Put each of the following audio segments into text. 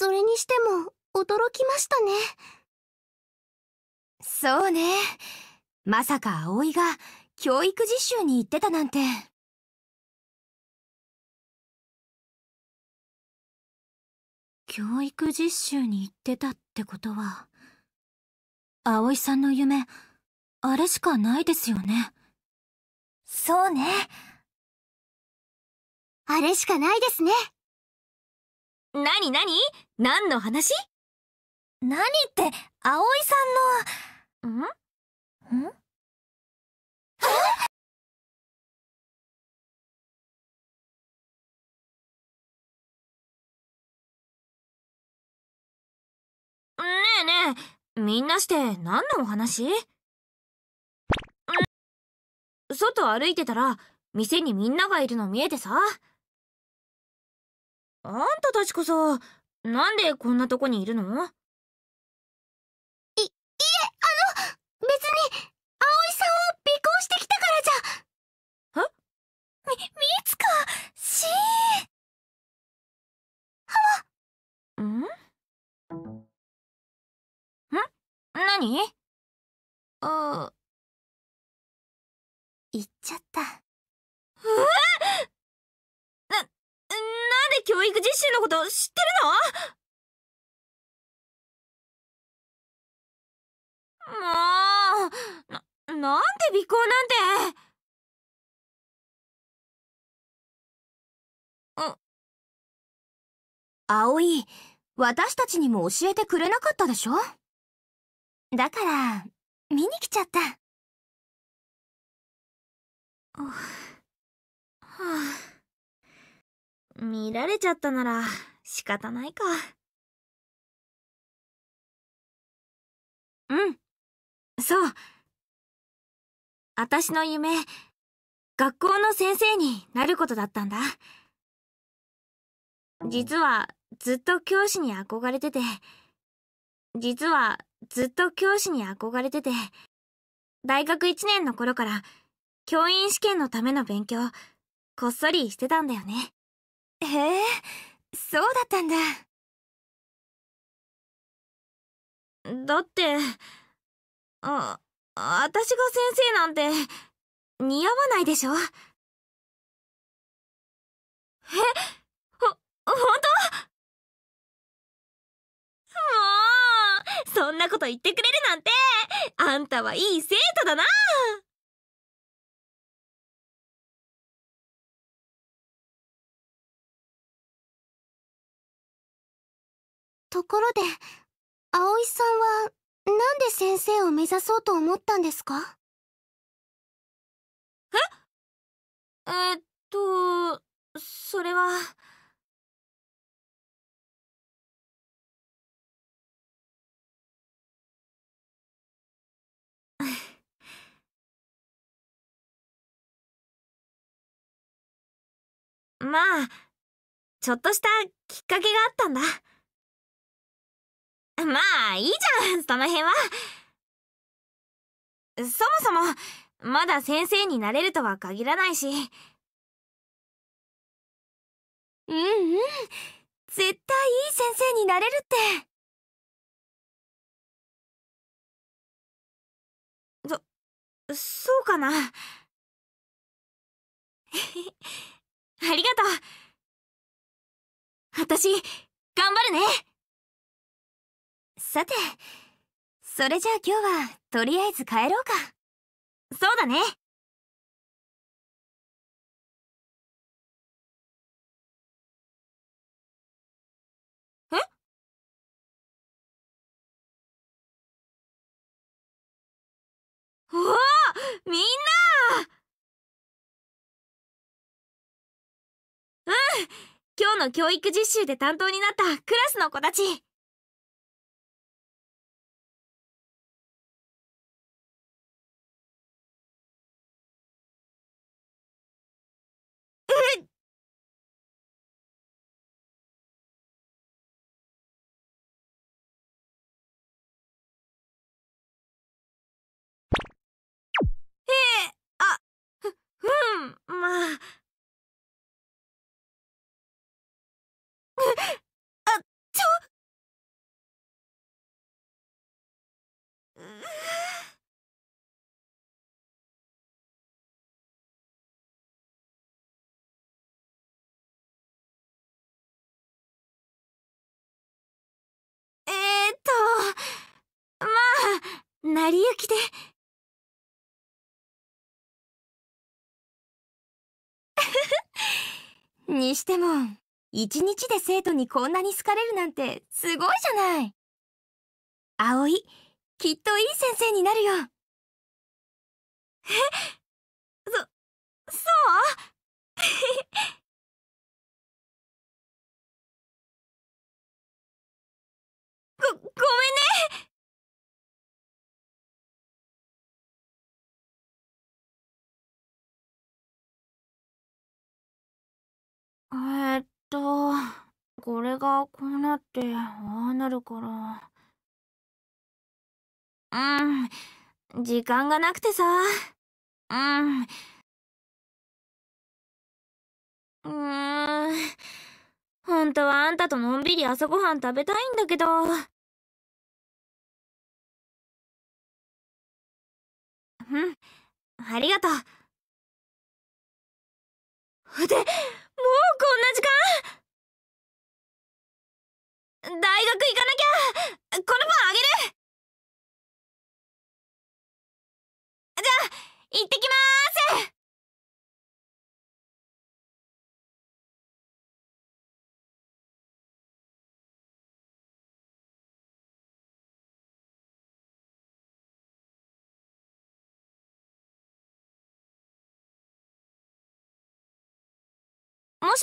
それにしても驚きましたねそうねまさか葵が教育実習に行ってたなんて教育実習に行ってたってことは葵さんの夢あれしかないですよねそうねあれしかないですねなになに何の話何って、葵さんの。んんねえねえ、みんなして何のお話外歩いてたら、店にみんながいるの見えてさ。あんたたちこそ、なんでこんなとこにいるのい、いえ、あの、別に、葵さんを尾行してきたからじゃ。えみ、みつか、しー。はわ。んんな何あ、行っちゃった。シのこと知ってるのもう、な、なんで尾行なんて。あ、葵、私たちにも教えてくれなかったでしょだから、見に来ちゃった。はあ見られちゃったなら仕方ないか。うん。そう。私の夢、学校の先生になることだったんだ。実はずっと教師に憧れてて、実はずっと教師に憧れてて、大学1年の頃から教員試験のための勉強、こっそりしてたんだよね。へえそうだったんだだってあ私が先生なんて似合わないでしょえほ本当もうそんなこと言ってくれるなんてあんたはいい生徒だなところで葵さんはなんで先生を目指そうと思ったんですかええっとそれは。まあちょっとしたきっかけがあったんだ。まあ、いいじゃん、その辺は。そもそも、まだ先生になれるとは限らないし。うんうん。絶対いい先生になれるって。そ、そうかな。ありがとう。私、頑張るね。さて、それじゃあ今日はとりあえず帰ろうか。そうだね。えおおみんなうん今日の教育実習で担当になったクラスの子たち成り行きで。にしても、一日で生徒にこんなに好かれるなんてすごいじゃない。葵、きっといい先生になるよ。え、そ、そうこれがこうなってああなるからうん時間がなくてさうんうん本当はあんたとのんびり朝ごはん食べたいんだけどうんありがとうで大学行かなきゃこの本あげるじゃあ、行ってきまーす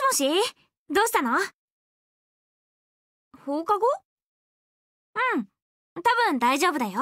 もしもしどうしたの放課後うん、多分大丈夫だよ。